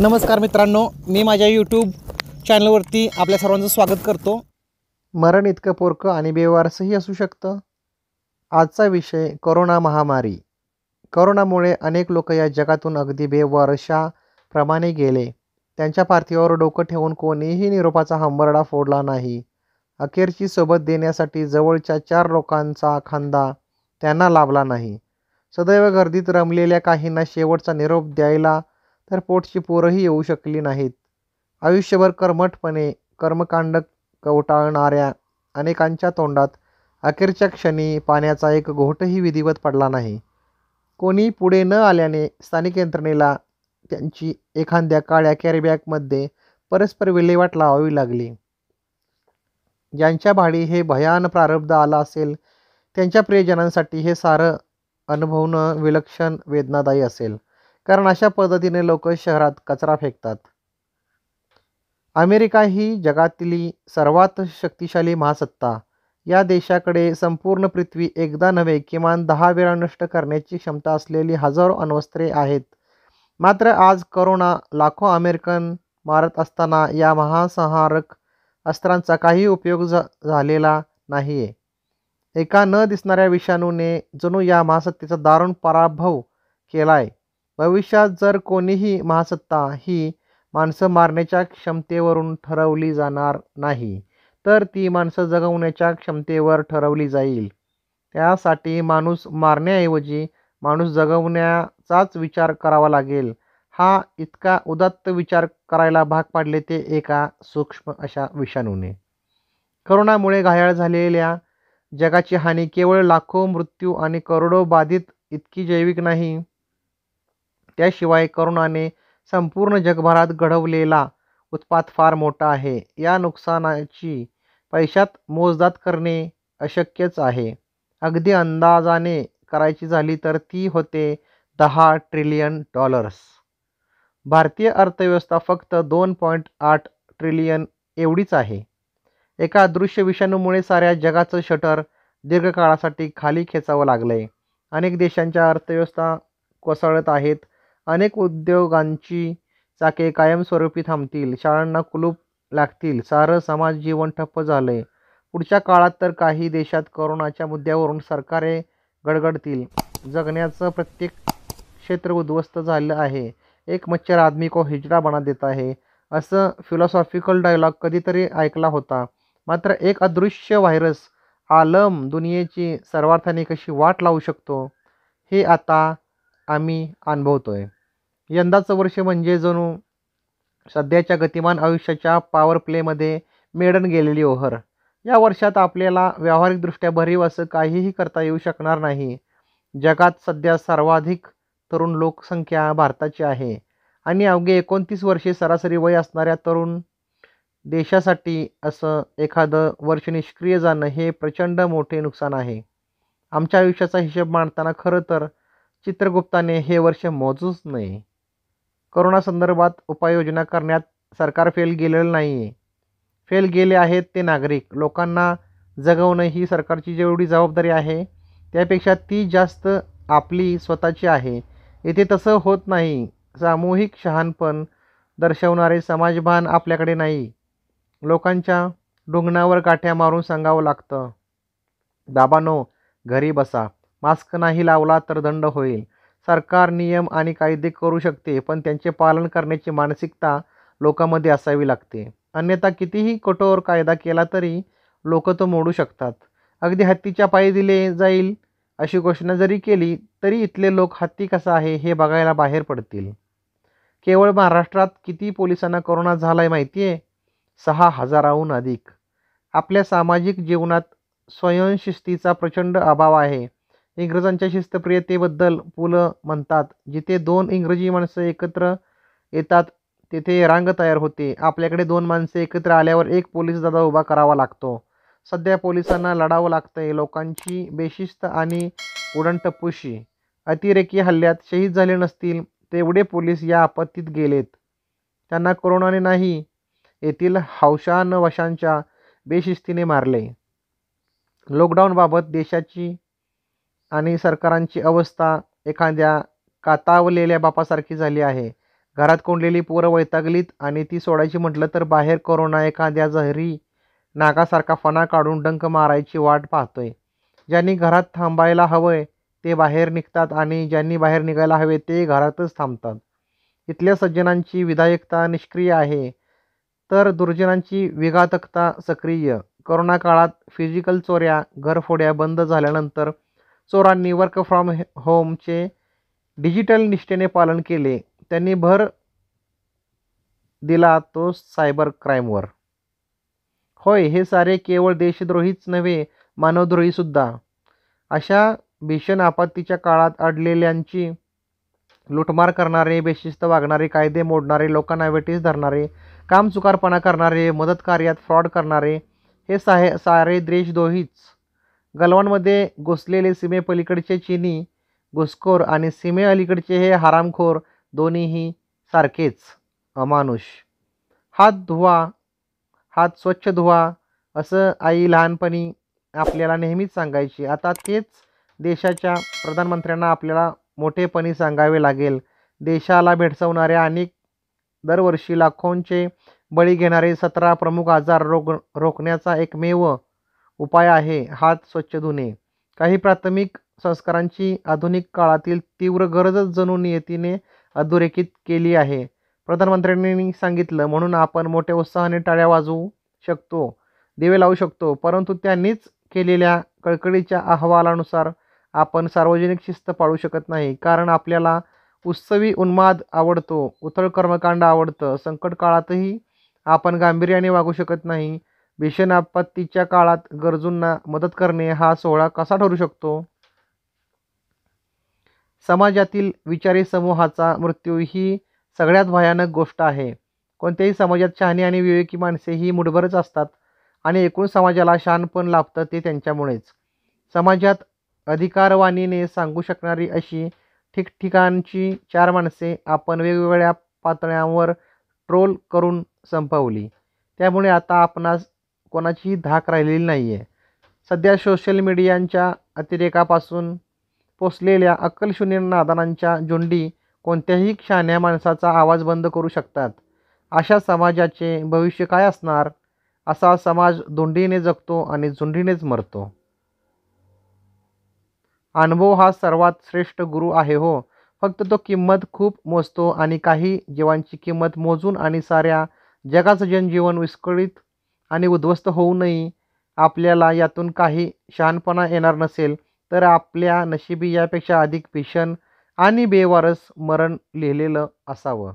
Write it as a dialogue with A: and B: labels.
A: नमस्कार मित्रांनो मी माझ्या यूट्यूब चॅनलवरती आपल्या सर्वांचं स्वागत करतो मरण इतकं पोरकं आणि बेवारसही असू शकतं आजचा विषय करोना महामारी करोनामुळे अनेक लोक या जगातून अगदी प्रमाणे गेले त्यांच्या पार्थिवावर डोकं ठेवून कोणीही निरोपाचा हंबरडा फोडला नाही अखेरची सोबत देण्यासाठी जवळच्या चार लोकांचा खांदा त्यांना लाभला नाही सदैव गर्दीत रमलेल्या काहींना शेवटचा निरोप द्यायला तर पोटची पोरंही येऊ शकली नाहीत आयुष्यभर कर्मठपणे कर्मकांड कवटाळणाऱ्या अनेकांच्या तोंडात अखेरच्या क्षणी पाण्याचा एक घोटही विधिवत पडला नाही कोणी पुढे न आल्याने स्थानिक यंत्रणेला त्यांची एखाद्या काळ्या कॅरीबॅगमध्ये परस्पर विल्हेवाट लावावी लागली ज्यांच्या भाडी हे भयान प्रारब्ध आला असेल त्यांच्या प्रियजनांसाठी हे सारं अनुभवणं विलक्षण वेदनादायी असेल कारण अशा पद्धतीने लोक शहरात कचरा फेकतात अमेरिका ही जगातली सर्वात शक्तिशाली महासत्ता या देशाकडे संपूर्ण पृथ्वी एकदा नव्हे किमान दहा वेळा नष्ट करण्याची क्षमता असलेली हजारो अण्वस्त्रे आहेत मात्र आज करोना लाखो अमेरिकन मारत असताना या महासंहारक अस्त्रांचा काही उपयोग झालेला नाही आहे एका न दिसणाऱ्या विषाणूने जणू या महासत्तेचा दारुण पराभव केला आहे भविष्यात जर कोणीही महासत्ता ही माणसं मारण्याच्या क्षमतेवरून ठरवली जाणार नाही तर ती माणसं जगवण्याच्या क्षमतेवर ठरवली जाईल त्यासाठी माणूस मारण्याऐवजी माणूस जगवण्याचाच विचार करावा लागेल हा इतका उदात्त विचार करायला भाग पाडले ते एका सूक्ष्म अशा विषाणूने करोनामुळे घायाळ झालेल्या जगाची हानी केवळ लाखो मृत्यू आणि करोडो बाधित इतकी जैविक नाही त्याशिवाय करोनाने संपूर्ण जगभरात घडवलेला उत्पात फार मोठा आहे या नुकसानाची पैशात मोजदात करणे अशक्यच आहे अगदी अंदाजाने करायची झाली तर ती होते दहा ट्रिलियन डॉलर्स भारतीय अर्थव्यवस्था फक्त दोन पॉईंट आठ ट्रिलियन एवढीच आहे एका दृश्य विषाणूमुळे साऱ्या जगाचं शटर दीर्घकाळासाठी खाली खेचावं लागलं आहे अनेक देशांच्या अर्थव्यवस्था कोसळत आहेत अनेक उद्योगांची चाके कायमस्वरूपी थांबतील शाळांना कुलूप लागतील सारं समाज जीवन ठप्प झालं आहे पुढच्या काळात तर काही देशात करोनाच्या मुद्द्यावरून सरकारे गडगडतील जगण्याचं प्रत्येक क्षेत्र उद्ध्वस्त झालं आहे एक मच्छर आदमी को हिजडा बना देत आहे असं फिलॉसॉफिकल डायलॉग कधीतरी ऐकला होता मात्र एक अदृश्य व्हायरस आलम दुनियेची सर्वार्थाने कशी वाट लावू शकतो हे आता आम्ही अनुभवतो आहे यंदाचं वर्ष म्हणजे जणू सध्याच्या गतिमान आयुष्याच्या पॉवर प्लेमध्ये मेडन गेलेली ओहर या वर्षात आपल्याला व्यावहारिकदृष्ट्या भरीव असं काहीही करता येऊ शकणार नाही जगात सध्या सर्वाधिक तरुण लोकसंख्या भारताची आहे आणि अवघे एकोणतीस वर्षे सरासरी वय असणाऱ्या तरुण देशासाठी असं एखादं वर्ष निष्क्रिय जाणं हे प्रचंड मोठे नुकसान आहे आमच्या आयुष्याचा हिशेब मांडताना खरं तर चित्रगुप्ताने हे वर्ष मोजूच नाही संदर्भात उपाययोजना करण्यात सरकार फेल गेलेलं नाही आहे फेल गेले आहेत ते नागरिक लोकांना जगवणं ही सरकारची जेवढी जबाबदारी आहे त्यापेक्षा ती जास्त आपली स्वतःची आहे येथे तसं होत नाही सामूहिक शहाणपण दर्शवणारे समाजभान आपल्याकडे नाही लोकांच्या डोंगणावर काठ्या मारून सांगावं लागतं दाबानो घरी बसा मास्क नाही लावला तर दंड होईल सरकार नियम आणि कायदे करू शकते पण त्यांचे पालन करण्याची मानसिकता लोकांमध्ये असावी लागते अन्यथा कितीही कठोर कायदा केला तरी लोक तो मोडू शकतात अगदी हत्तीच्या पायी दिले जाईल अशी घोषणा जरी केली तरी इथले लोक हत्ती कसा आहे हे बघायला बाहेर पडतील केवळ महाराष्ट्रात किती पोलिसांना कोरोना झाला आहे माहिती आहे सहा हजाराहून अधिक आपल्या सामाजिक जीवनात स्वयंशिस्तीचा प्रचंड अभाव आहे इंग्रजांच्या शिस्तप्रियतेबद्दल पु ल म्हणतात जिथे दोन इंग्रजी माणसं एकत्र येतात तेथे रांग तयार होते आपल्याकडे दोन माणसे एकत्र आल्यावर एक पोलीस दादा उभा करावा लागतो सध्या पोलिसांना लढावं लागतंय लोकांची बेशिस्त आणि उडणटप्पूशी अतिरेकी हल्ल्यात शहीद झाले नसतील तेवढे पोलीस या आपत्तीत गेलेत त्यांना कोरोनाने नाही येथील हौशान वशांच्या बेशिस्तीने मारले लॉकडाऊनबाबत देशाची आणि सरकारांची अवस्था एखाद्या कातावलेल्या बापासारखी झाली आहे घरात कोंडलेली पोरं वैतागलीत आणि ती सोडायची म्हटलं तर बाहेर कोरोना एखाद्या जहरी नागासारखा फणा काढून डंक मारायची वाट पाहतोय ज्यांनी घरात थांबायला हवंय ते बाहेर निघतात आणि ज्यांनी बाहेर निघायला हवे ते घरातच थांबतात इथल्या सज्जनांची विधायकता निष्क्रिय आहे तर दुर्जनांची विघातकता सक्रिय करोना काळात फिजिकल चोऱ्या घरफोड्या बंद झाल्यानंतर चोरांनी वर्क फ्रॉम होमचे डिजिटल निष्ठेने पालन केले त्यांनी भर दिला तो सायबर क्राईमवर होय हे सारे केवळ देशद्रोहीच नव्हे मानवद्रोहीसुद्धा अशा भीषण आपत्तीच्या काळात अडलेल्यांची लुटमार करणारे बेशिस्त वागणारे कायदे मोडणारे लोकांना वेटीस धरणारे कामचुकारपणा करणारे मदतकार्यात फ्रॉड करणारे हे साहे सारे देशद्रोहीच गलवानमध्ये घुसलेले सीमेपलीकडचे चिनी घुसखोर आणि सीमे अलीकडचे हे हरामखोर दोन्हीही सारखेच अमानुष हात धुवा हात स्वच्छ धुवा असं आई लहानपणी आपल्याला नेहमीच सांगायची आता तेच देशाच्या प्रधानमंत्र्यांना आपल्याला मोठेपणी सांगावे लागेल देशाला भेडसवणाऱ्या अनेक दरवर्षी लाखोंचे बळी घेणारे सतरा प्रमुख आजार रोग रोखण्याचा एकमेव उपाय आहे हात स्वच्छ धुणे काही प्राथमिक संस्कारांची आधुनिक काळातील तीव्र गरजच जणू नियतीने अधोरेखित केली आहे प्रधानमंत्र्यांनी सांगितलं म्हणून आपण मोठ्या उत्साहाने टाळ्या वाजवू शकतो दिवे लावू शकतो परंतु त्यांनीच केलेल्या कळकळीच्या अहवालानुसार आपण सार्वजनिक शिस्त पाळू शकत नाही कारण आपल्याला उत्सवी उन्माद आवडतो उथळ कर्मकांड आवडतं संकट काळातही आपण गांभीर्याने वागू शकत नाही भीषण आपत्तीच्या काळात गरजूंना मदत करणे हा सोहळा कसा ठरू शकतो समाजातील विचारी समूहाचा मृत्यू ही सगळ्यात भयानक गोष्ट आहे कोणत्याही समाजात शहाणी आणि विवेकी माणसे ही मुठभरच असतात आणि एकूण समाजाला शानपण लाभतं ते त्यांच्यामुळेच समाजात अधिकारवाणीने सांगू शकणारी अशी ठिकठिकाणची चार माणसे आपण वेगवेगळ्या पातळ्यांवर ट्रोल करून संपवली त्यामुळे आता आपणास कोणाचीही धाक राहिलेली नाही आहे सध्या सोशल मीडियांच्या अतिरेकापासून पोसलेल्या अक्कलशून्य नादनांच्या झुंडी कोणत्याही क्षाण्या माणसाचा आवाज बंद करू शकतात अशा समाजाचे भविष्य काय असणार असा समाज धोंडीने जगतो आणि झुंडीनेच मरतो अनुभव हा सर्वात श्रेष्ठ गुरु आहे हो फक्त तो किंमत खूप मोजतो आणि काही जीवांची किंमत मोजून आणि साऱ्या जगाचं जनजीवन विस्कळीत आणि उद्ध्वस्त होऊनही आपल्याला यातून काही शहाणपणा येणार नसेल तर आपल्या नशिबी यापेक्षा अधिक भीषण आणि बेवारस मरण लिहिलेलं असावं